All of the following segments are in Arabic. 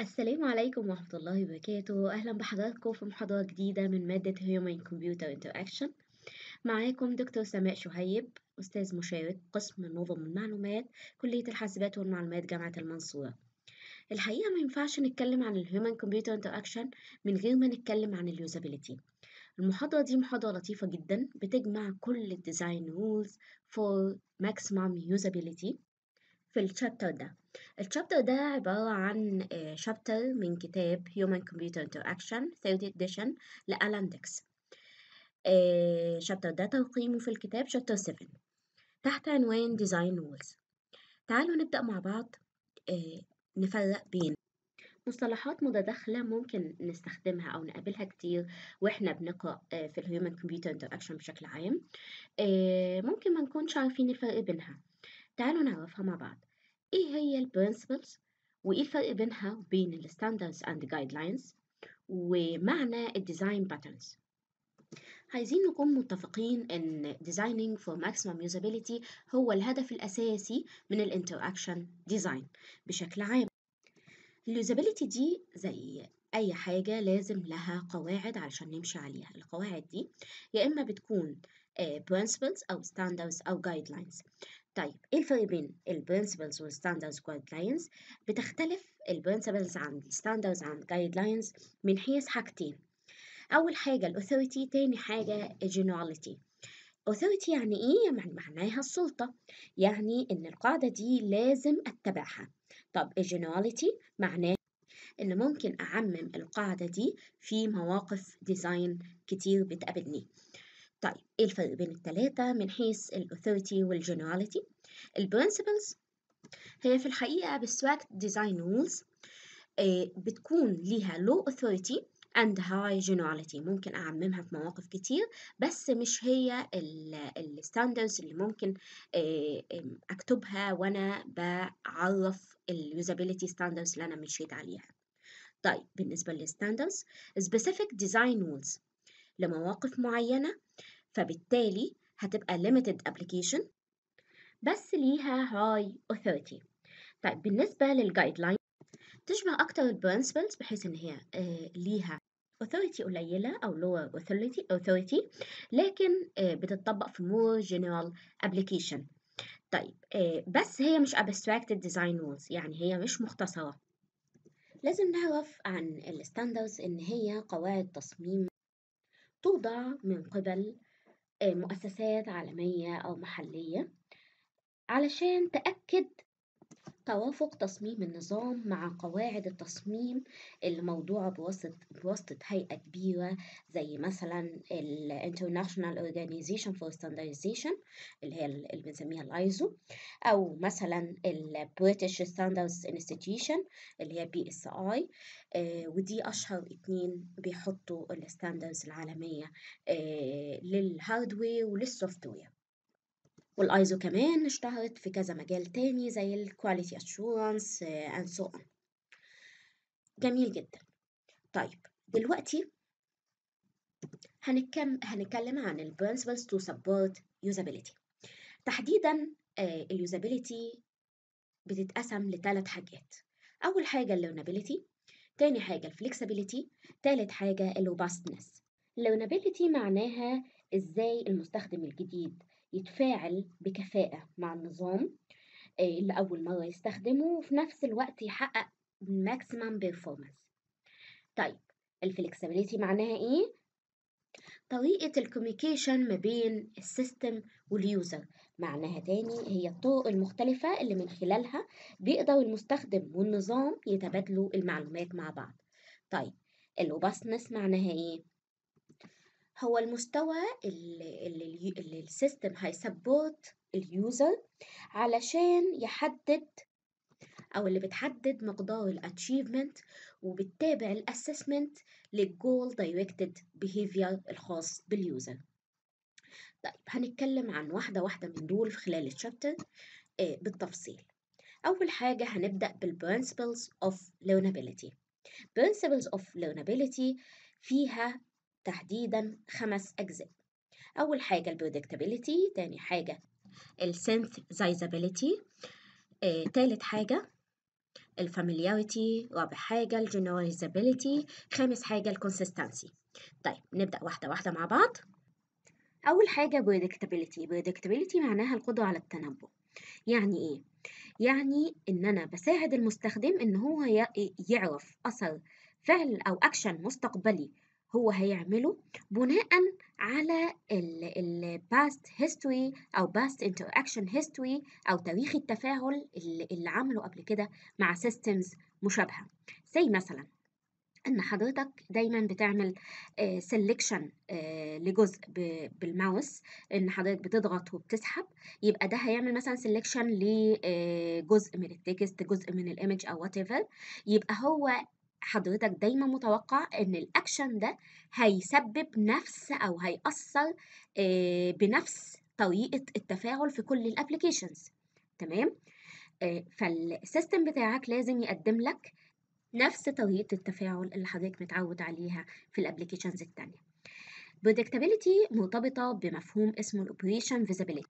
السلام عليكم ورحمة الله وبركاته أهلا بحضراتكم في محاضرة جديدة من مادة Human Computer Interaction معاكم دكتور سماء شهيب أستاذ مشارك قسم نظم المعلومات كلية الحاسبات والمعلومات جامعة المنصورة الحقيقة ما ينفعش نتكلم عن الهيومن كمبيوتر انتراكشن من غير ما نتكلم عن اليوزابيليتي المحاضرة دي محاضرة لطيفة جدا بتجمع كل الديزاين رولز فور ماكسيمم يوزابيليتي في الشابتر ده الشابتر ده عبارة عن شابتر آه، من كتاب Human Computer Interaction 3 Edition لألان ديكس الشابتر ده تقييمه في الكتاب شابتر 7 تحت عنوان Design Rules تعالوا نبدأ مع بعض آه، نفرق بين مصطلحات متداخلة ممكن نستخدمها أو نقابلها كتير وإحنا بنقرأ آه، في الهيومن كمبيوتر انتراكشن بشكل عام ممكن ما نكونش عارفين الفرق بينها تعالوا نعرفها مع بعض إيه هي البرنسبلز وإيه الفرق بينها وبين الستاندردز أند and Guidelines ومعنى الديزاين باترنز عايزين نكون متفقين ان designing for maximum usability هو الهدف الأساسي من الانتراكشن ديزاين بشكل عام اليوزابيليتي دي زي أي حاجة لازم لها قواعد علشان نمشي عليها القواعد دي يا إما بتكون آه، principles أو standards أو guidelines طيب ايه الفرق بين البرنسبلز والستاندردز و guidelines بتختلف البرنسبلز عن الستاندردز عن guidelines من حيث حاجتين اول حاجه authority تاني حاجه generality authority يعني ايه يعني معناها السلطه يعني ان القاعده دي لازم اتبعها طب generality معناه ان ممكن اعمم القاعده دي في مواقف ديزاين كتير بتقابلني طيب ايه الفرق بين التلاتة من حيث الاثوريتي والجنراليتي البرنسبلز هي في الحقيقة abstract design rules آه، بتكون ليها low authority and high generality ممكن أعممها في مواقف كتير بس مش هي الستاندرز اللي ممكن آه، أكتبها وأنا بعرف اليوزابيلتي ستاندرز اللي أنا مشيت عليها طيب بالنسبة للستاندرز specific design rules لمواقف معينة فبالتالي هتبقى limited application بس ليها high authority طيب بالنسبة لل guidelines تشبه أكتر البرنسبلز بحيث إن هي آه، ليها authority قليلة أو lower authority, authority لكن آه، بتطبق في more general application طيب آه، بس هي مش abstracted design rules يعني هي مش مختصرة لازم نعرف عن الستاندرز إن هي قواعد تصميم توضع من قبل آه، مؤسسات عالمية أو محلية علشان تأكد توافق تصميم النظام مع قواعد التصميم الموضوعة بواسطة بواسطة هيئة كبيرة زي مثلا ال International Organization for Standardization اللي هي اللي بنسميها الايزو أو مثلا ال British Standards Institution اللي هي BSI آه، ودي أشهر اتنين بيحطوا الستاندرز العالمية للهاردوير وللسوفت وير والايزو كمان اشتهرت في كذا مجال تاني زي الكواليتي اشورنس اند سو اون جميل جدا طيب دلوقتي هنتكلم هنتكلم عن البرنسبلز تو سبورت يوزابيليتي تحديدا آه، اليوزابيليتي بتتقسم لتلات حاجات اول حاجه اللونابيليتي تاني حاجه الفليكسبيليتي تالت حاجه الروباستنس اللونابيليتي معناها ازاي المستخدم الجديد يتفاعل بكفاءة مع النظام آه، اللي أول مرة يستخدمه وفي نفس الوقت يحقق maximum performance طيب الفلكسبيليتي معناها إيه؟ طريقة الكوميكيشن ما بين السيستم واليوزر معناها تاني هي الطرق المختلفة اللي من خلالها بيقدر المستخدم والنظام يتبادلوا المعلومات مع بعض طيب الروبستنس معناها ايه؟ هو المستوى اللي, اللي, اللي السيستم هيسبورت اليوزر علشان يحدد او اللي بتحدد مقدار الاتشيفمنت وبتتابع الاسسمنت للجول دايركتد بيهيفير الخاص باليوزر طيب هنتكلم عن واحدة واحدة من دول خلال الشابتر آه، بالتفصيل أول حاجة هنبدأ بالبرنسبلز of learnability principles of learnability فيها تحديدا خمس أجزاء أول حاجة البريدكتابيليتي تاني حاجة السينثزايزابيليتي آه، تالت حاجة الفاميلياريتي رابع حاجة الجنرالزابيليتي خامس حاجة الكونسيستنسي طيب نبدأ واحدة واحدة مع بعض أول حاجة predictability predictability معناها القدرة على التنبؤ يعني إيه؟ يعني إن أنا بساعد المستخدم إن هو يعرف أثر فعل أو أكشن مستقبلي هو هيعمله بناء على الباست هيستوري او باست interaction هيستوري او تاريخ التفاعل اللي عمله قبل كده مع سيستمز مشابهه زي مثلا ان حضرتك دايما بتعمل سيلكشن آه، آه، لجزء بالماوس ان حضرتك بتضغط وبتسحب يبقى ده هيعمل مثلا سelection لجزء من التكست آه، جزء من الايمج او وات ايفر يبقى هو حضرتك دايما متوقع ان الاكشن ده هيسبب نفس او هيأثر آه، بنفس طريقة التفاعل في كل الابليكيشنز تمام آه، فالسيستم بتاعك لازم يقدم لك نفس طريقة التفاعل اللي حضرتك متعود عليها في الابليكيشنز التانية predictability مرتبطة بمفهوم اسمه الاوبريشن فيزابيليتي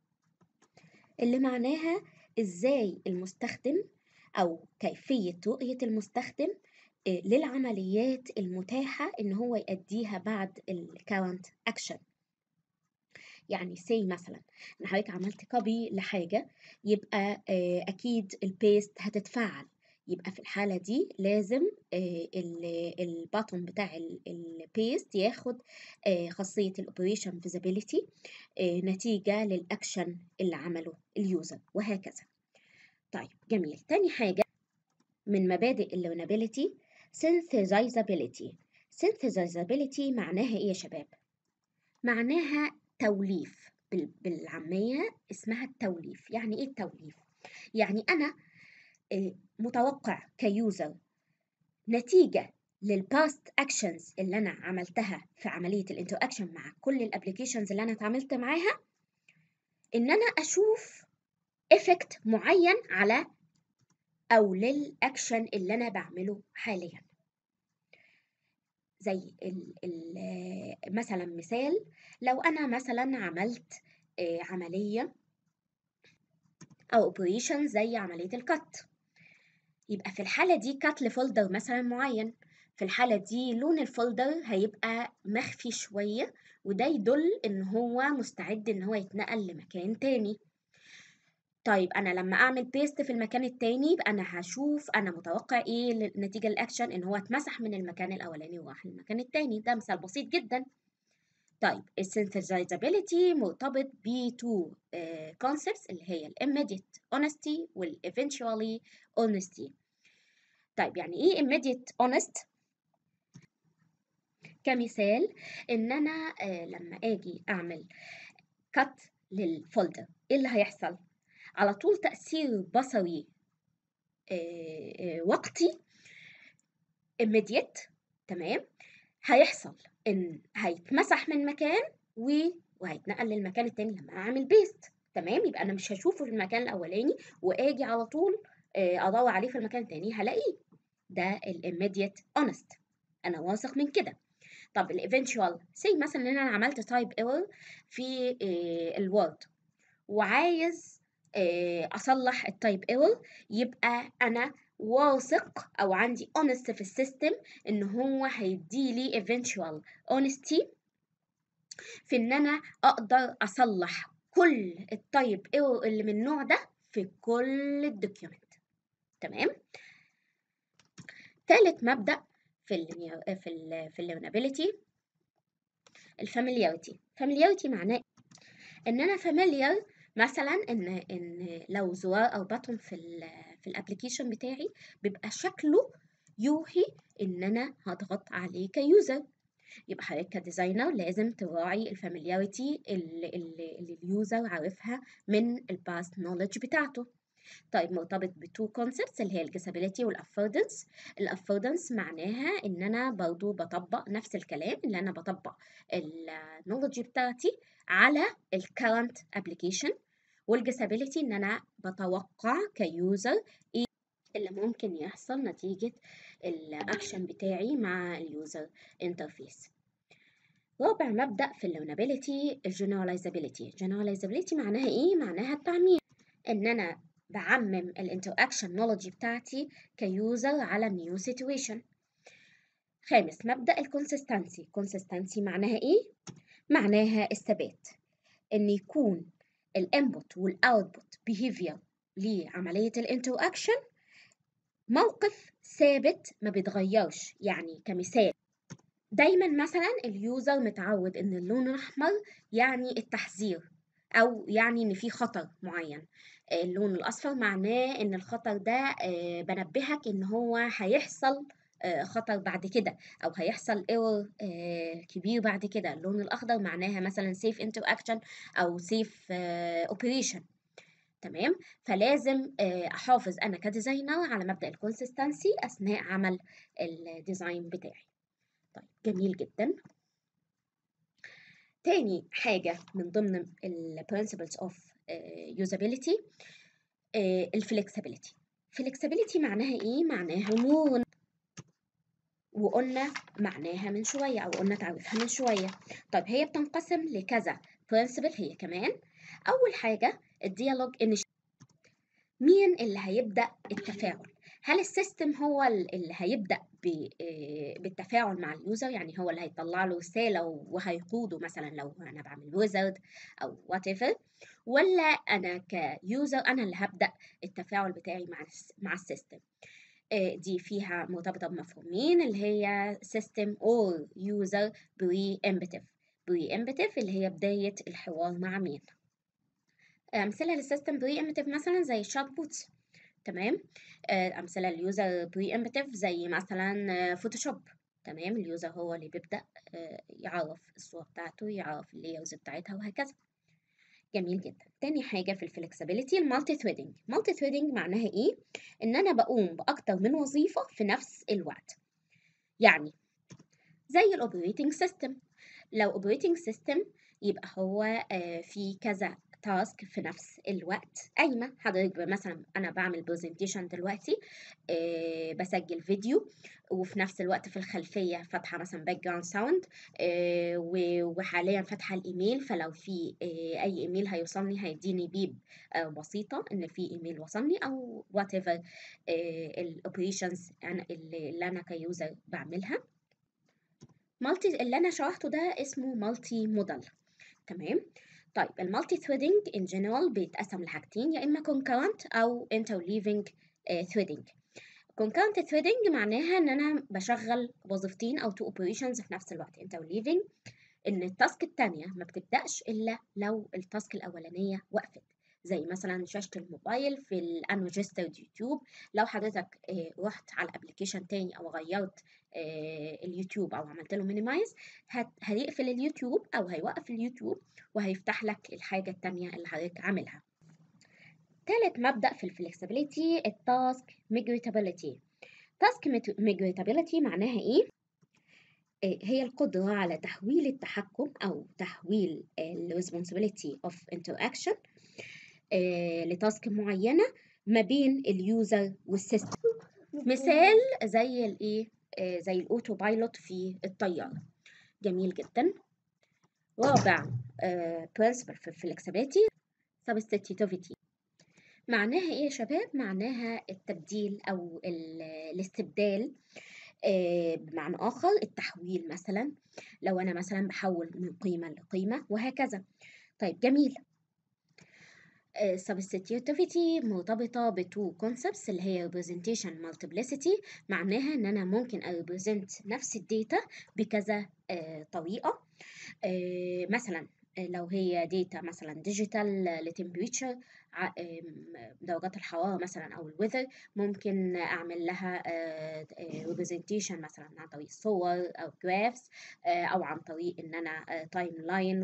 اللي معناها ازاي المستخدم او كيفية رؤية المستخدم آه، للعمليات المتاحة إن هو يأديها بعد الـ current Action يعني سي مثلا أنا حضرتك عملت copy لحاجة يبقى آه، أكيد البيست هتتفعل يبقى في الحالة دي لازم آه، البطن بتاع البيست ياخد خاصية الأوبريشن فيزابيليتي نتيجة للأكشن اللي عمله اليوزر وهكذا طيب جميل تاني حاجة من مبادئ اللونابيليتي synthesizability synthesizability معناها ايه يا شباب معناها توليف بالعامية اسمها التوليف يعني ايه التوليف يعني انا آه، متوقع كيوزر نتيجة للباست اكشنز اللي انا عملتها في عملية اكشن مع كل الابليكيشنز اللي انا اتعاملت معاها ان انا اشوف افكت معين على أو للأكشن اللي أنا بعمله حاليا زي ال ال مثلا مثال لو أنا مثلا عملت آه، عملية أو اوبريشن زي عملية الكت يبقى في الحالة دي كت لفولدر مثلا معين في الحالة دي لون الفولدر هيبقى مخفي شوية وده يدل إن هو مستعد إن هو يتنقل لمكان تاني طيب أنا لما أعمل بيست في المكان التاني يبقى أنا هشوف أنا متوقع إيه نتيجة الأكشن إن هو اتمسح من المكان الأولاني وراح للمكان التاني ده مثال بسيط جدا طيب السنسيزابيلتي مرتبط ب تو كونسبتس آه، اللي هي الاميديت اونستي honesty اونستي honesty طيب يعني إيه immediate اونست كمثال إن أنا آه، لما آجي أعمل cut للفولدر إيه اللي هيحصل؟ على طول تأثير بصري وقتي immediate تمام هيحصل ان هيتمسح من مكان و... وهيتنقل للمكان التاني لما اعمل بيست تمام يبقى انا مش هشوفه في المكان الاولاني واجي على طول ادور عليه في المكان التاني هلاقيه ده الاميديت اونست انا واثق من كده طب الايفنشوال سي مثلا ان انا عملت تايب ايرور في الوورد وعايز آه، أصلح التايب ايرور يبقى أنا واثق أو عندي honest في السيستم إن هو هيديلي eventual honesty في إن أنا أقدر أصلح كل التايب ايرور اللي من النوع ده في كل الدوكيومنت تمام ثالث مبدأ في الـ في الـ في الليرنابيلتي الفاميلياريتي فاميلياريتي معناه ان انا فاميليار مثلا ان ان لو زوار او باتون في ال في الابلكيشن بتاعي بيبقى شكله يوحي ان انا هضغط عليه كيوزر يبقى حضرتك كديزاينر لازم تراعي الفاميلياريتي اللي, اللي اليوزر عارفها من الباست نولج بتاعته طيب مرتبط بتو كونسبتس اللي هي الجسابيلتي والافوردنس الافوردنس معناها ان انا برضو بطبق نفس الكلام اللي انا بطبق النولج بتاعتي على الكرنت ابلكيشن والجسابيلتي ان انا بتوقع كيوزر ايه اللي ممكن يحصل نتيجة الاكشن بتاعي مع اليوزر انترفيس رابع مبدأ في اللونابيليتي الجنراليزابيلتي جنراليزابيلتي معناها ايه؟ معناها التعميم ان انا بعمم الانتراكشن نولوجي بتاعتي كيوزر على نيو سيتويشن خامس مبدأ الكونسستنسي كونسستنسي معناها ايه؟ معناها الثبات ان يكون الانبوت والاوتبوت behavior لعملية اكشن موقف ثابت ما بيتغيرش يعني كمثال دايما مثلا اليوزر متعود ان اللون الاحمر يعني التحذير او يعني ان في خطر معين اللون الاصفر معناه ان الخطر ده آه، بنبهك ان هو هيحصل آه، خطر بعد كده او هيحصل ايرور آه، كبير بعد كده اللون الاخضر معناها مثلا سيف اكشن او سيف اوبريشن آه، تمام فلازم احافظ انا كديزاينر على مبدا الكونسستنسي اثناء عمل الديزاين بتاعي طيب جميل جدا تاني حاجة من ضمن ال principles of usability الفلكسبيليتي فلكسبيليتي معناها ايه؟ معناها مرونة وقلنا معناها من شوية أو قلنا تعريفها من شوية طيب هي بتنقسم لكذا برنسبل هي كمان أول حاجة الديالوج إنيشيتيف مين اللي هيبدأ التفاعل هل السيستم هو اللي هيبدأ آه، بالتفاعل مع اليوزر يعني هو اللي هيطلع له رسالة وهيقوده مثلا لو أنا بعمل ويزرد أو وات ايفر ولا أنا كيوزر أنا اللي هبدأ التفاعل بتاعي مع مع السيستم آه، دي فيها مرتبطة بمفهومين اللي هي system or user pre-emptive pre اللي هي بداية الحوار مع مين آه، أمثلة للسيستم pre-emptive مثلا زي الشات تمام آه، أمثلة لليوزر pre-emptive زي مثلا فوتوشوب تمام اليوزر هو اللي بيبدأ يعرف الصورة بتاعته يعرف الليرز بتاعتها وهكذا جميل جدا تاني حاجة في الفلكسابيليتي المالتي ثريدنج مالتي ثريدنج معناها ايه؟ ان انا بقوم باكتر من وظيفة في نفس الوقت يعني زي الاوبريتنج سيستم لو اوبريتنج سيستم يبقى هو آه، في كذا تاسك في نفس الوقت قايمه حضرتك مثلا انا بعمل برزنتيشن دلوقتي آه، بسجل فيديو وفي نفس الوقت في الخلفيه فاتحه مثلا باك جراوند ساوند وحاليا فاتحه الايميل فلو في آه، اي ايميل هيوصلني هيديني بيب آه، بسيطه ان في ايميل وصلني او وات ايفر الاوبريشنز اللي انا كيوزر بعملها مالتي اللي انا شرحته ده اسمه مالتي موديل تمام طيب المالتي ثريدنج ان جنرال بيتقسم لحاجتين يا اما كونكرنت او انترليفنج ثريدنج كونكرنت ثريدنج معناها ان انا بشغل وظيفتين او تو اوبريشنز في نفس الوقت انترليفنج ان التاسك الثانيه ما بتبداش الا لو التاسك الاولانيه وقفت زي مثلا شاشة الموبايل في الانوجستر يوتيوب لو حضرتك آه، رحت على الابلكيشن تاني او غيرت آه، اليوتيوب او عملت له مينيمايز هيقفل اليوتيوب او هيوقف اليوتيوب وهيفتح لك الحاجه الثانيه اللي حضرتك عاملها ثالث مبدا في الفلكسبيليتي التاسك ميجريتابيليتي تاسك ميجريتابيليتي معناها ايه آه، هي القدرة على تحويل التحكم أو تحويل الـ responsibility of interaction آه، لتاسك معينة ما بين اليوزر والسيستم مثال زي الايه زي الاوتو بايلوت في الطياره جميل جدا رابع برنسبل في الفلكسبيليتي سبستيتيفيتي معناها ايه يا شباب معناها التبديل او الاستبدال آه، بمعنى آخر التحويل مثلا لو أنا مثلا بحول من قيمة لقيمة وهكذا طيب جميل آه، substitutivity مرتبطة ب two concepts اللي هي representation multiplicity معناها إن أنا ممكن أريبريزنت نفس الداتا بكذا آه، طريقة آه، مثلا لو هي داتا مثلا ديجيتال لتمبريتشر درجات الحرارة مثلا أو الويذر ممكن أعمل لها representation مثلا عن طريق صور أو graphs أو عن طريق إن أنا تايم لاين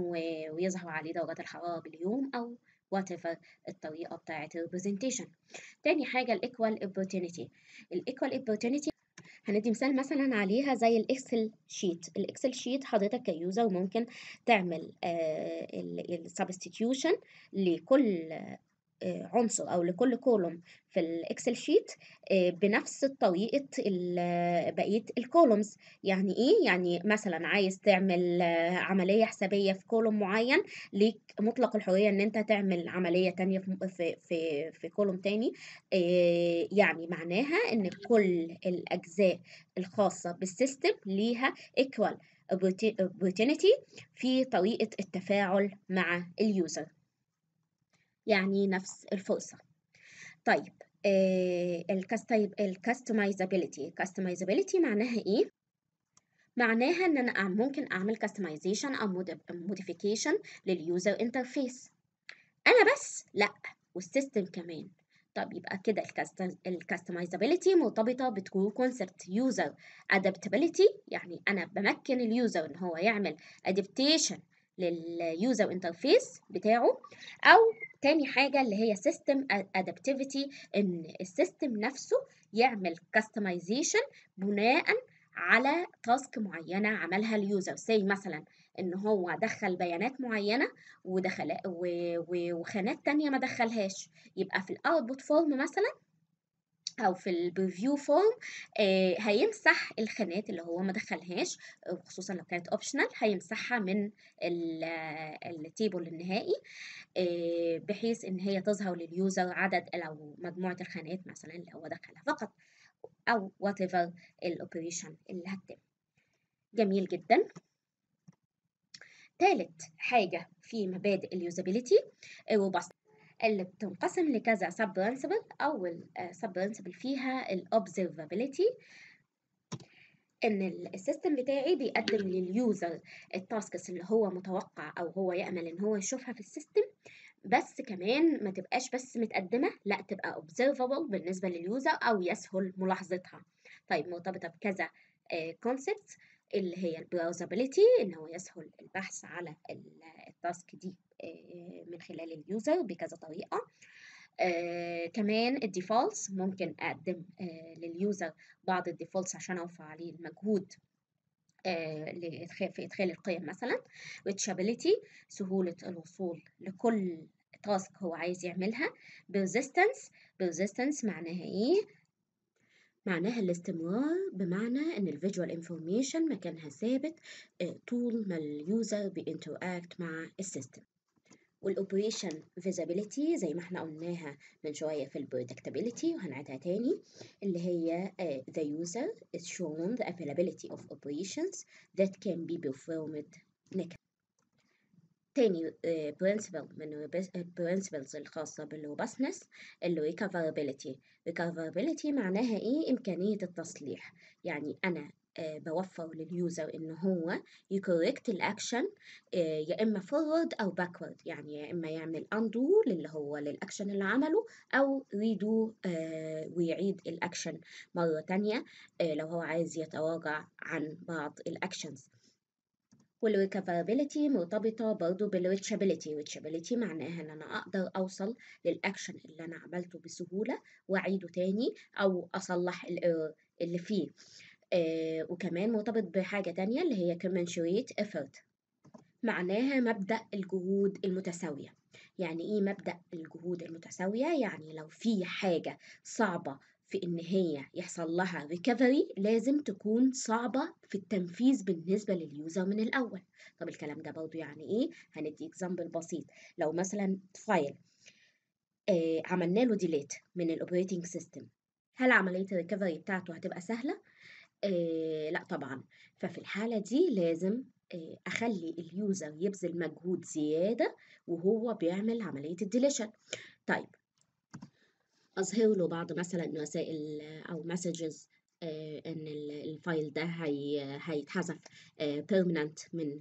ويظهر عليه درجات الحرارة باليوم أو وات ايفر الطريقه بتاعه representation. تاني حاجه equal opportunity equal opportunity هندي مثال مثلا عليها زي الاكسل شيت الاكسل شيت حضرتك كيوزر ممكن تعمل آه، السبستيتيوشن لكل آه، عنصر او لكل كولوم في الاكسل آه، شيت بنفس طريقه بقيه الكولومز يعني ايه يعني مثلا عايز تعمل آه، عمليه حسابيه في كولوم معين ليك مطلق الحريه ان انت تعمل عمليه تانية في في في كولوم تاني يعني معناها ان كل الاجزاء الخاصه بالسيستم ليها ايكوال opportunity في طريقه التفاعل مع اليوزر يعني نفس الفرصة طيب آه، الـ customizability معناها ايه معناها ان انا ممكن اعمل كاستمايزيشن او موديفيكيشن لليوزر انترفيس انا بس لا والسيستم كمان طب يبقى كده customizability مرتبطه بترو كونسبت يوزر adaptability يعني انا بمكن اليوزر ان هو يعمل ادابتيشن لليوزر انترفيس بتاعه او تاني حاجة اللي هي System Adaptivity ان السيستم نفسه يعمل Customization بناء على تاسك معينة عملها اليوزر زي مثلا ان هو دخل بيانات معينة ودخل وخانات تانية ما دخلهاش يبقى في الاوتبوت فورم مثلا او في البريفيو فورم آه، هيمسح الخانات اللي هو ما دخلهاش خصوصا لو كانت اوبشنال هيمسحها من التيبل آه، النهائي آه، بحيث ان هي تظهر لليوزر عدد او مجموعه الخانات مثلا اللي هو دخلها فقط او وات ايفر الاوبريشن اللي هتتم جميل جدا ثالث حاجه في مبادئ اليوزابيليتي روبست اللي بتنقسم لكذا سب برنسبل أول سب برنسبل فيها observability ان السيستم بتاعي بيقدم لليوزر التاسكس اللي هو متوقع او هو يامل ان هو يشوفها في السيستم بس كمان ما تبقاش بس متقدمه لا تبقى observable بالنسبه لليوزر او يسهل ملاحظتها طيب مرتبطه بكذا آه، concepts اللي هي البلاوزابيليتي ان هو يسهل البحث على التاسك دي من خلال اليوزر بكذا طريقه آه، كمان الديفولتس ممكن اقدم آه لليوزر بعض الديفولتس عشان اوفر عليه المجهود آه في ادخال القيم مثلا ريتشابيليتي سهوله الوصول لكل تاسك هو عايز يعملها بيرزيستنس بيرزيستنس معناها ايه معناها الاستمرار بمعنى ان الفيجوال انفورميشن مكانها ثابت آه، طول ما اليوزر بينتراكت مع السيستم والاوبريشن فيزابيليتي زي ما احنا قلناها من شويه في البرودكتابيليتي وهنعيدها تاني اللي هي ذا يوزر از شون ذا افيلابيليتي اوف اوبريشنز ذات كان بي be performed تاني برنسبل آه، من البرنسبلز آه، الخاصة بالروبستنس اللي recoverability معناها ايه إمكانية التصليح يعني أنا آه، بوفر لليوزر ان هو يكوركت الاكشن يا اما فورورد او باكورد يعني يا اما يعمل اندو للي هو للاكشن اللي عمله او ريدو ويعيد الاكشن مره تانية لو هو عايز يتراجع عن بعض الاكشنز والويكافابيلتي مرتبطة برضو بالريتشابيلتي ريتشابيلتي معناها ان انا اقدر اوصل للاكشن اللي انا عملته بسهولة واعيده تاني او اصلح الايرور آه، اللي فيه آه وكمان مرتبط بحاجة تانية اللي هي commensurate effort معناها مبدأ الجهود المتساوية يعني ايه مبدأ الجهود المتساوية يعني لو في حاجة صعبة في إن هي يحصل لها ريكفري لازم تكون صعبة في التنفيذ بالنسبة لليوزر من الأول طب الكلام ده برضو يعني إيه؟ هندي إكزامبل بسيط لو مثلا فايل آه عملنا له ديليت من الأوبريتنج سيستم هل عملية الريكفري بتاعته هتبقى سهلة؟ آه لا طبعا ففي الحالة دي لازم آه أخلي اليوزر يبذل مجهود زيادة وهو بيعمل عملية الديليشن طيب أظهر له بعض مثلا رسائل أو مسجز آه، إن الفايل ده هي هيتحذف بيرمننت آه، من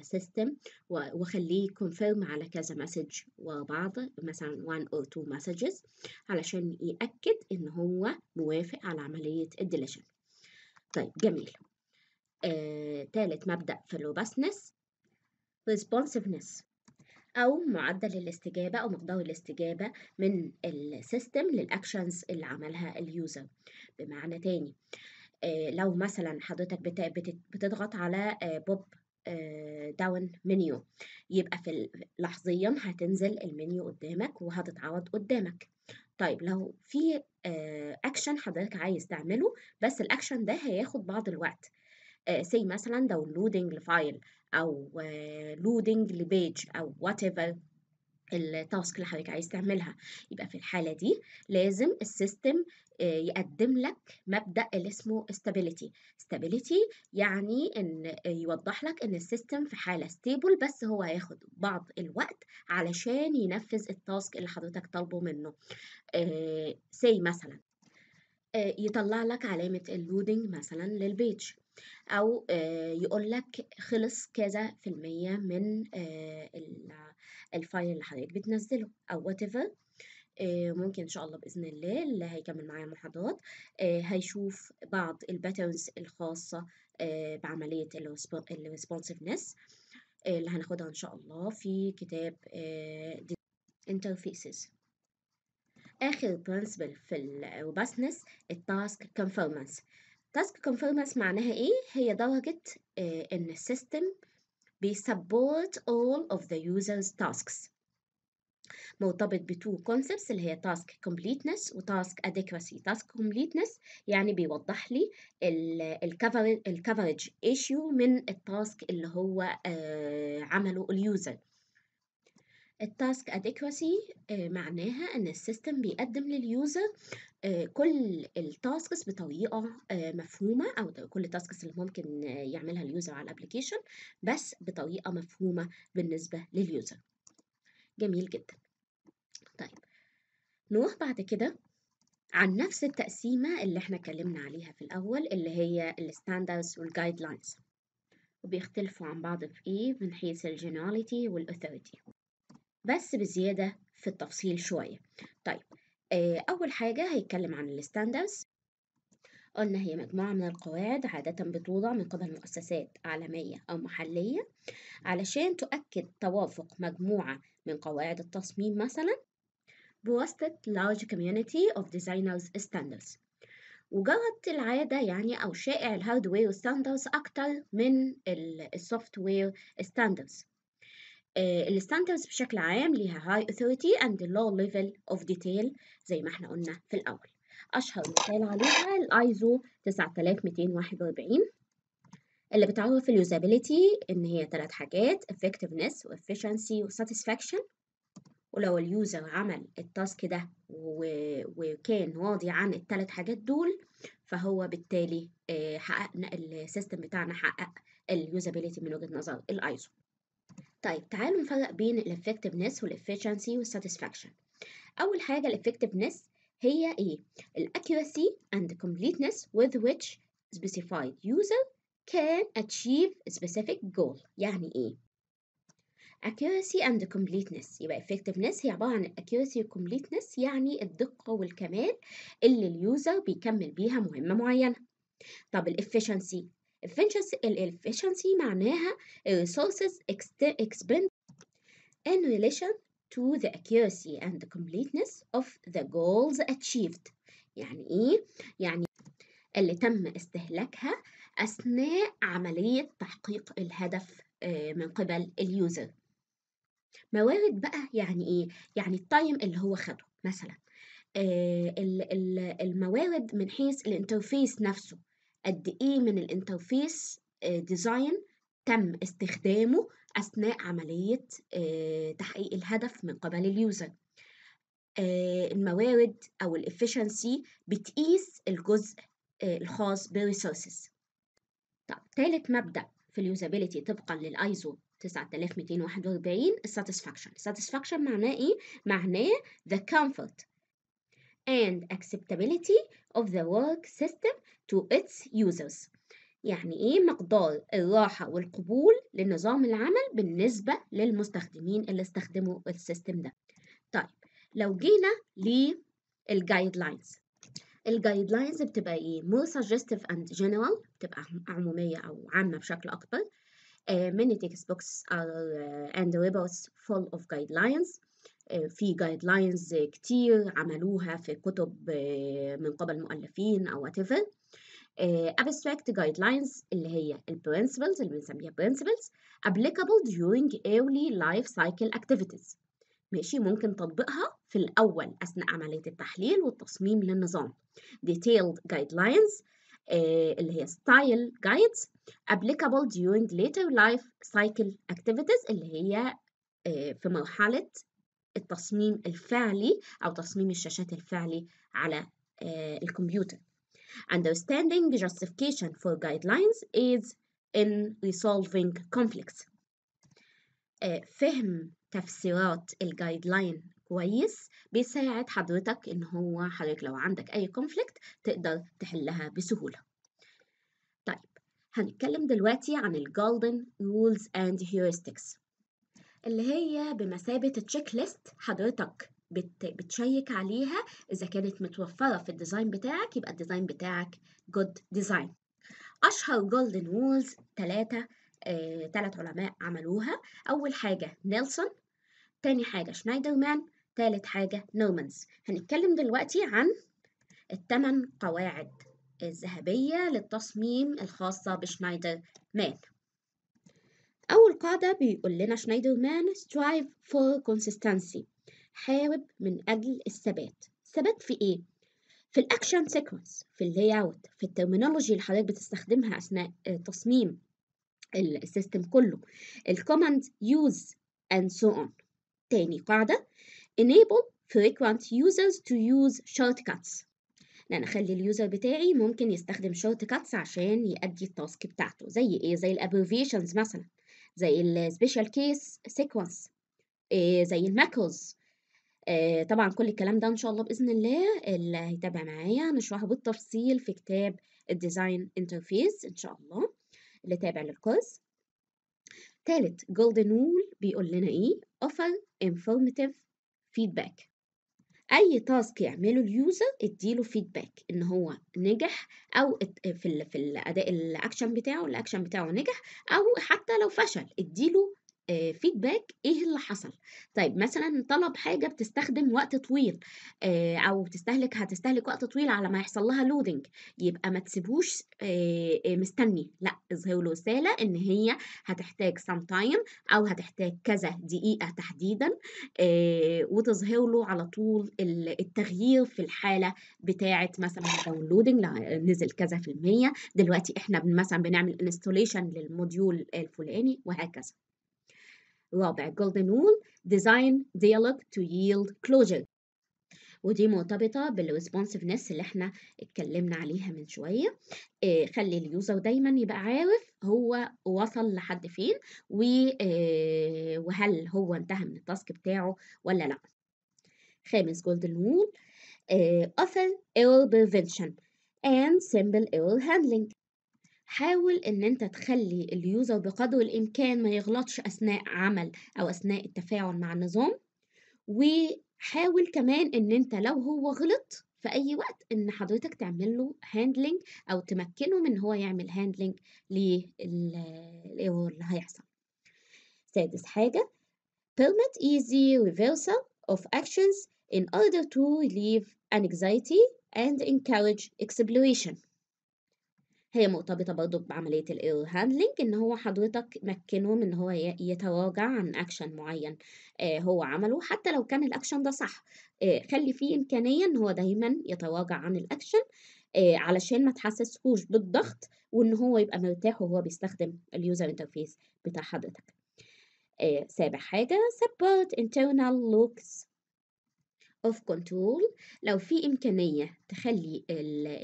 السيستم وأخليه كونفيرم على كذا مسج وبعض مثلا 1 أو 2 مسجز علشان يأكد إن هو موافق على عملية الديليشن طيب جميل ثالث آه، مبدأ في الروبستنس responsiveness أو معدل الاستجابة أو مقدار الاستجابة من السيستم للأكشنز اللي عملها اليوزر بمعنى تاني آه، لو مثلا حضرتك بتضغط على آه، بوب آه، داون منيو يبقى في لحظيا هتنزل المنيو قدامك وهتتعرض قدامك طيب لو في اكشن حضرتك عايز تعمله بس الاكشن ده هياخد بعض الوقت سي مثلا داونلودنج لفايل او لودنج آه، لبيج او وات ايفر التاسك اللي حضرتك عايز تعملها يبقى في الحاله دي لازم السيستم آه، يقدم لك مبدا اللي اسمه stability استابيليتي يعني ان آه، يوضح لك ان السيستم في حاله ستيبل بس هو هياخد بعض الوقت علشان ينفذ التاسك اللي حضرتك طالبه منه سي مثلا يطلع لك علامه اللودنج مثلا للبيج أو آه، يقول لك خلص كذا في المية من آه، الفايل اللي حضرتك بتنزله أو whatever آه، ممكن ان شاء الله باذن الله اللي هيكمل معايا محاضرات هيشوف بعض الباترنز الخاصه بعمليه الريسبونسفنس اللي هناخدها ان شاء الله في كتاب interfaces اخر برنسبل في الروبستنس التاسك كونفيرمنس task conformance معناها ايه هي درجة ان السيستم بي support all of the users tasks مرتبط بـ two concepts اللي هي task completeness و task adequacy task completeness يعني بيوضح لي coverage issue من التاسك اللي هو عمله اليوزر التاسك ادكواسي آه، معناها ان السيستم بيقدم لليوزر آه، كل التاسكس بطريقه آه، مفهومه او كل التاسكس اللي ممكن يعملها اليوزر على الابلكيشن بس بطريقه مفهومه بالنسبه لليوزر جميل جدا طيب نروح بعد كده عن نفس التقسيمه اللي احنا اتكلمنا عليها في الاول اللي هي الستاندردز والجايد لاينز وبيختلفوا عن بعض في ايه من حيث الجنراليتي والاثوريتي بس بزيادة في التفصيل شوية طيب آه، أول حاجة هيتكلم عن الستاندرز قلنا هي مجموعة من القواعد عادة بتوضع من قبل مؤسسات عالمية أو محلية علشان تؤكد توافق مجموعة من قواعد التصميم مثلا بواسطة large community of designers standards وجرت العادة يعني أو شائع الهاردوير ستاندرز أكتر من السوفت وير ستاندرز آه، الستاندرز بشكل عام ليها high authority and low level of detail زي ما احنا قلنا في الأول أشهر مثال عليها الايزو 9241 اللي بتعرف اليوزابيليتي إن هي ثلاث حاجات effectiveness و satisfaction ولو اليوزر عمل التاسك ده وكان راضي عن الثلاث حاجات دول فهو بالتالي آه، حققنا السيستم بتاعنا حقق اليوزابيليتي من وجهة نظر الايزو طيب تعالوا نفرق بين الافكتفنس والافشنسي والساتسفاكشن أول حاجة الافكتفنس هي إيه؟ ال accuracy and completeness with which specified user can achieve specific goal يعني إيه؟ accuracy and completeness يبقى effectiveness هي عبارة عن accuracy and completeness يعني الدقة والكمال اللي اليوزر بيكمل بيها مهمة معينة طب الافشنسي efficiency معناها آه, resources expended in relation to the accuracy and the completeness of the goals achieved يعني إيه؟ يعني اللي تم استهلاكها أثناء عملية تحقيق الهدف آه، من قبل اليوزر موارد بقى يعني إيه؟ يعني التايم اللي هو خده مثلا آه، الموارد من حيث الانترفيس نفسه قد إيه من الانترفيس ديزاين آه، تم استخدامه أثناء عملية آه، تحقيق الهدف من قبل اليوزر آه، الموارد أو الإفشنسي بتقيس الجزء الخاص بالريسورسز طب تالت مبدأ في اليوزابيلتي طبقا للايزو 9241 الساتسفاكشن الساتسفاكشن معناه ايه معناه the comfort and acceptability of the work system to its users يعني إيه مقدار الراحة والقبول لنظام العمل بالنسبة للمستخدمين اللي استخدموا السيستم ده طيب لو جينا للجايدلاينز الجايدلاينز بتبقى ايه more suggestive and general بتبقى عمومية أو عامة بشكل أكبر uh, many textbooks are uh, and reports full of guidelines آه، في جايد لاينز كتير عملوها في كتب آه، من قبل مؤلفين او whatever آه، abstract guidelines اللي هي البرنسبلز اللي بنسميها برنسبلز applicable during early life cycle activities ماشي ممكن تطبيقها في الأول أثناء عملية التحليل والتصميم للنظام detailed guidelines اللي هي style guides applicable during later life cycle activities اللي هي في مرحلة التصميم الفعلي أو تصميم الشاشات الفعلي على آه، الكمبيوتر. Understanding the justification for guidelines aids in resolving conflicts. آه، فهم تفسيرات الجايدلاين كويس بيساعد حضرتك ان هو حضرتك لو عندك اي كونفليكت تقدر تحلها بسهوله طيب هنتكلم دلوقتي عن الجولدن رولز اند Heuristics اللي هي بمثابة تشيك ليست حضرتك بتشيك عليها إذا كانت متوفرة في الديزاين بتاعك يبقى الديزاين بتاعك جود ديزاين أشهر جولدن وولز ثلاثة ثلاث علماء عملوها أول حاجة نيلسون تاني حاجة شنايدرمان تالت حاجة نورمانز هنتكلم دلوقتي عن الثمان قواعد الذهبية للتصميم الخاصة بشنايدر مان أول قاعدة بيقول لنا مان strive for consistency حارب من أجل الثبات الثبات في إيه؟ في الأكشن سيكونس في اللي أوت في الترمينولوجي اللي حضرتك بتستخدمها أثناء آه، تصميم السيستم كله الكوماند يوز and so on تاني قاعدة enable frequent users to use shortcuts لا نخلي اليوزر بتاعي ممكن يستخدم شورت كاتس عشان يأدي التاسك بتاعته زي ايه زي الابريفيشنز مثلا زي السبيشال كيس سيكونس زي الماكوز آه، طبعا كل الكلام ده ان شاء الله باذن الله اللي هيتابع معايا نشرحه بالتفصيل في كتاب الديزاين انترفيس ان شاء الله اللي تابع للكورس تالت جولدن رول بيقول لنا ايه offer informative feedback اي تاسك يعمله اليوزر اديله فيدباك ان هو نجح او في في الاداء الاكشن بتاعه الاكشن بتاعه نجح او حتى لو فشل اديله فيدباك آه، ايه اللي حصل طيب مثلا طلب حاجه بتستخدم وقت طويل آه، او بتستهلك هتستهلك وقت طويل على ما يحصل لها لودنج يبقى ما تسيبوش آه، مستني لا اظهر له رساله ان هي هتحتاج سام تايم او هتحتاج كذا دقيقه تحديدا وتظهر له على طول التغيير في الحاله بتاعه مثلا داونلودنج نزل كذا في المية دلوقتي احنا مثلا بنعمل انستوليشن للموديول الفلاني وهكذا رابع جولدن رول ديزاين ديالوج تو ييلد كلوجر ودي مرتبطة بالresponsiveness اللي احنا اتكلمنا عليها من شوية اه خلي اليوزر دايما يبقى عارف هو وصل لحد فين اه وهل هو انتهى من التاسك بتاعه ولا لا خامس جولدن رول آه، author error prevention and simple error handling حاول ان انت تخلي اليوزر بقدر الامكان ما يغلطش اثناء عمل او اثناء التفاعل مع النظام وحاول كمان ان انت لو هو غلط في اي وقت ان حضرتك تعمل له هاندلنج او تمكنه من هو يعمل هاندلنج للايرور اللي هيحصل سادس حاجه permit easy reversal of actions in order to relieve anxiety and encourage exploration هي مرتبطة برضه بعملية الإيرور هاندلنج إن هو حضرتك مكنه إن هو يتراجع عن أكشن معين آه، هو عمله حتى لو كان الأكشن ده صح آه، خلي فيه إمكانية إن هو دايما يتراجع عن الأكشن آه، علشان ما تحسسهوش بالضغط وإن هو يبقى مرتاح وهو بيستخدم اليوزر انترفيس بتاع حضرتك. سابع حاجة separate internal looks of control لو في إمكانية تخلي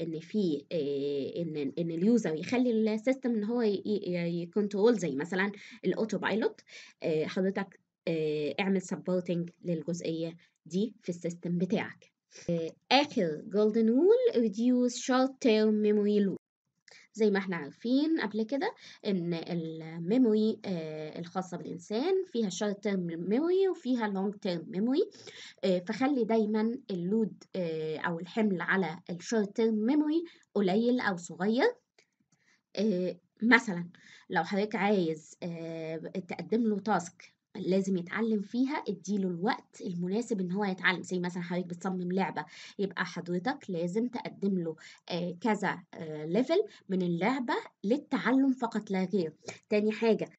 إن في آه، إن إن اليوزر يخلي السيستم إن هو يكنترول زي مثلا الأوتو بايلوت آه، حضرتك آه، اعمل سبورتنج للجزئية دي في السيستم بتاعك آخر جولدن رول reduce short term memory loss زي ما احنا عارفين قبل كده ان الميموري آه الخاصة بالإنسان فيها شورت تيرم ميموري وفيها لونج تيرم ميموري فخلي دايما اللود آه أو الحمل على الشورت تيرم ميموري قليل أو صغير آه مثلا لو حضرتك عايز آه، تقدم له تاسك لازم يتعلم فيها اديله الوقت المناسب ان هو يتعلم زي مثلا حضرتك بتصمم لعبه يبقى حضرتك لازم تقدم له آه، كذا ليفل آه، من اللعبه للتعلم فقط لا غير تاني حاجه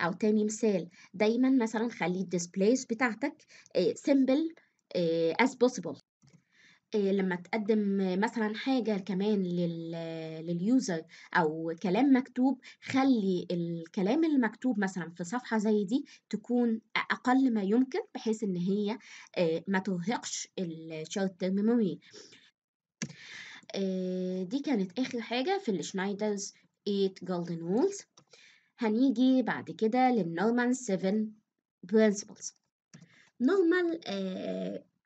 او تاني مثال دايما مثلا خلي الديسبلايز بتاعتك سيمبل آه، as possible آه، لما تقدم مثلا حاجة كمان لليوزر أو كلام مكتوب خلي الكلام المكتوب مثلا في صفحة زي دي تكون أقل ما يمكن بحيث إن هي آه، ما ترهقش الشورت تيرم ميموري دي كانت آخر حاجة في الشنايدرز 8 جولدن رولز هنيجي بعد كده للنورمان 7 برنسبلز نورمال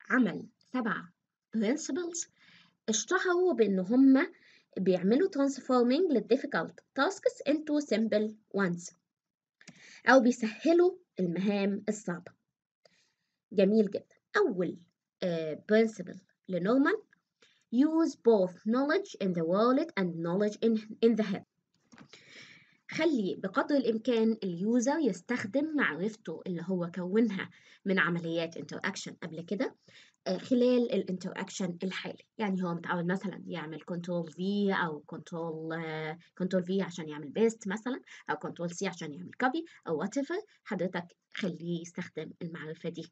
عمل سبعة principles اشتهروا بإن هم بيعملوا transforming difficult tasks into simple ones أو بيسهلوا المهام الصعبة جميل جدا أول uh, principle لنورمان use both knowledge in the wallet and knowledge in, in the head خلي بقدر الإمكان اليوزر يستخدم معرفته اللي هو كونها من عمليات interaction قبل كده آه، خلال الانتراكشن الحالي يعني هو متعود مثلا يعمل كنترول في او كنترول كنترول في عشان يعمل بيست مثلا او كنترول سي عشان يعمل كوبي او وات حضرتك خليه يستخدم المعرفه دي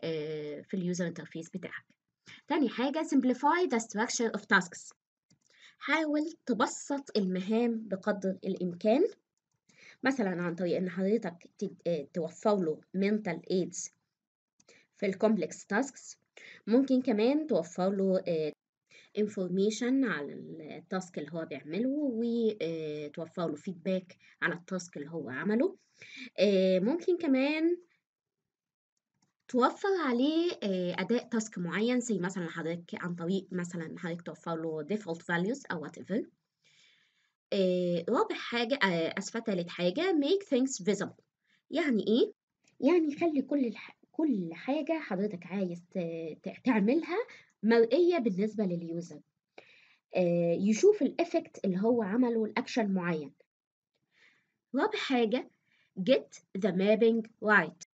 آه، في اليوزر انترفيس بتاعك تاني حاجه simplify the structure of tasks حاول تبسط المهام بقدر الامكان مثلا عن طريق ان حضرتك آه، توفر له mental aids في الكومبلكس تاسكس ممكن كمان توفر له انفورميشن آه، على التاسك اللي هو بيعمله وتوفر آه، له فيدباك على التاسك اللي هو عمله آه، ممكن كمان توفر عليه اداء تاسك معين زي مثلا حضرتك عن طريق مثلا حضرتك توفر له default values او whatever رابع حاجة أسفة تالت حاجة make things visible يعني إيه؟ يعني خلي كل الحاجة كل حاجة حضرتك عايز تعملها مرئية بالنسبة لليوزر يشوف الإفكت اللي هو عمله الأكشن معين رابع حاجة get the mapping right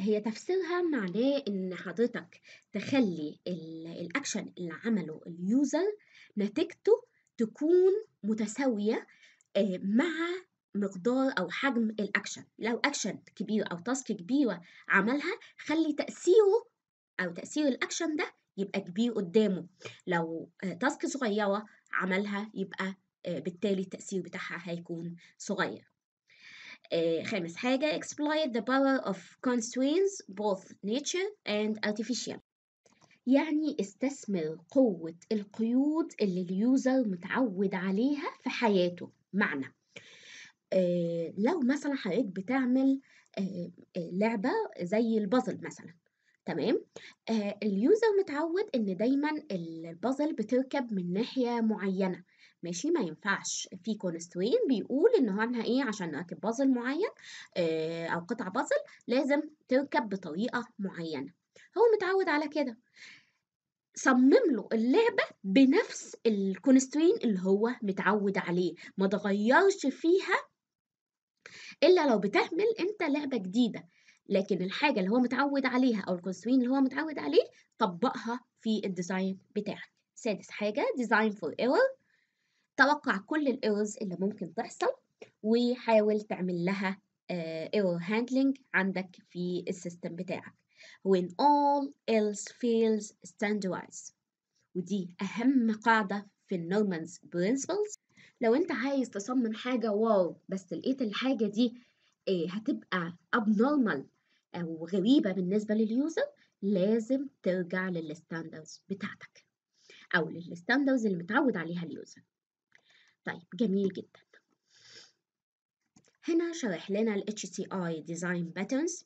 هي تفسيرها معناه إن حضرتك تخلي الأكشن اللي عمله اليوزر نتيجته تكون متساوية مع مقدار أو حجم الأكشن لو أكشن كبير أو تاسك كبيرة عملها خلي تأثيره أو تأثير الأكشن ده يبقى كبير قدامه لو تاسك آه، صغيرة عملها يبقى آه، بالتالي التأثير بتاعها هيكون صغير آه، خامس حاجة exploit the power of constraints both nature and artificial يعني استثمر قوة القيود اللي اليوزر متعود عليها في حياته معنى لو مثلا حضرتك بتعمل لعبة زي البازل مثلا تمام اليوزر متعود ان دايما البازل بتركب من ناحية معينة ماشي ما ينفعش في كونسترين بيقول ان هو انا ايه عشان نركب بازل معين او قطع بازل لازم تركب بطريقة معينة هو متعود على كده صمم له اللعبة بنفس الكونسترين اللي هو متعود عليه ما تغيرش فيها الا لو بتهمل انت لعبه جديده لكن الحاجه اللي هو متعود عليها او الكونسوين اللي هو متعود عليه طبقها في الديزاين بتاعك سادس حاجه ديزاين فور ايرور توقع كل الايرورز اللي ممكن تحصل وحاول تعمل لها ايرور آه، هاندلنج عندك في السيستم بتاعك when all else fails standardize ودي أهم قاعدة في النورمانز برنسبلز لو انت عايز تصمم حاجة واو بس لقيت الحاجة دي آه، هتبقى abnormal أو غريبة بالنسبة لليوزر لازم ترجع للستاندرز بتاعتك أو للستاندرز اللي متعود عليها اليوزر طيب جميل جدا هنا شرح لنا ال HCI Design Patterns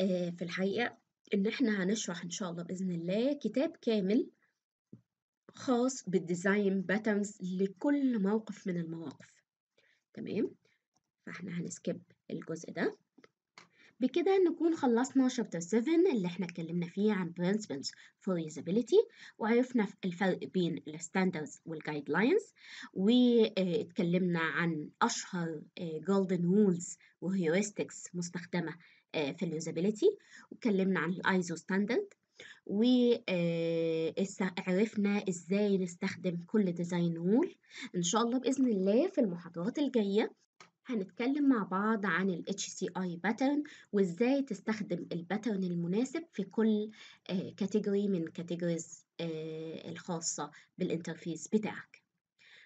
آه، في الحقيقة إن إحنا هنشرح إن شاء الله بإذن الله كتاب كامل خاص بالديزاين باترنز لكل موقف من المواقف تمام فاحنا هنسكيب الجزء ده بكده نكون خلصنا شابتر 7 اللي احنا اتكلمنا فيه عن principles for usability وعرفنا الفرق بين الستاندردز والجايد لاينز واتكلمنا عن اشهر جولدن آه، rules وheuristics مستخدمه آه، في اليوزابيليتي واتكلمنا عن الايزو ستاندرد وعرفنا آه، ازاي نستخدم كل ديزاين رول ان شاء الله باذن الله في المحاضرات الجايه هنتكلم مع بعض عن ال HCI pattern وازاي تستخدم الباترن المناسب في كل كاتيجوري آه، من كاتيجوريز آه، الخاصة بالانترفيس بتاعك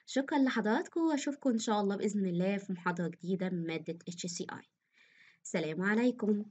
شكرا لحضراتكم واشوفكم ان شاء الله باذن الله في محاضرة جديدة من مادة HCI سلام عليكم